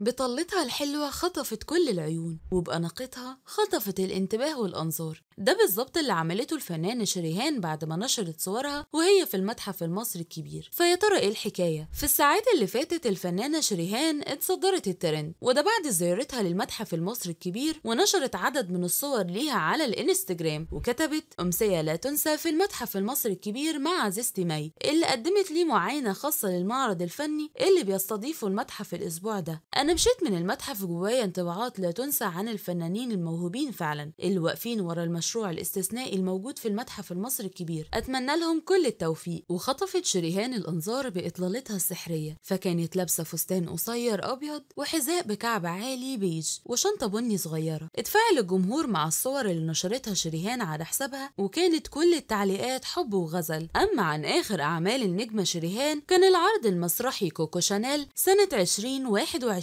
بطلتها الحلوة خطفت كل العيون وبأناقتها خطفت الانتباه والأنظار ده بالظبط اللي عملته الفنانة شريهان بعد ما نشرت صورها وهي في المتحف المصري الكبير فيا ترى ايه الحكاية في الساعات اللي فاتت الفنانة شريهان اتصدرت الترند وده بعد زيارتها للمتحف المصري الكبير ونشرت عدد من الصور ليها على الانستجرام وكتبت أمسية لا تنسى في المتحف المصري الكبير مع عزيزتي مي اللي قدمت لي معاينة خاصة للمعرض الفني اللي بيستضيفه المتحف الأسبوع ده أنا أنا مشيت من المتحف جوايا انطباعات لا تنسى عن الفنانين الموهوبين فعلا اللي واقفين ورا المشروع الاستثنائي الموجود في المتحف المصري الكبير أتمنى لهم كل التوفيق وخطفت شريهان الأنظار بإطلالتها السحرية فكانت لابسة فستان قصير أبيض وحذاء بكعب عالي بيج وشنطة بني صغيرة اتفاعل الجمهور مع الصور اللي نشرتها شريهان على حسابها وكانت كل التعليقات حب وغزل أما عن آخر أعمال النجمة شريهان كان العرض المسرحي كوكو شانيل سنة 2021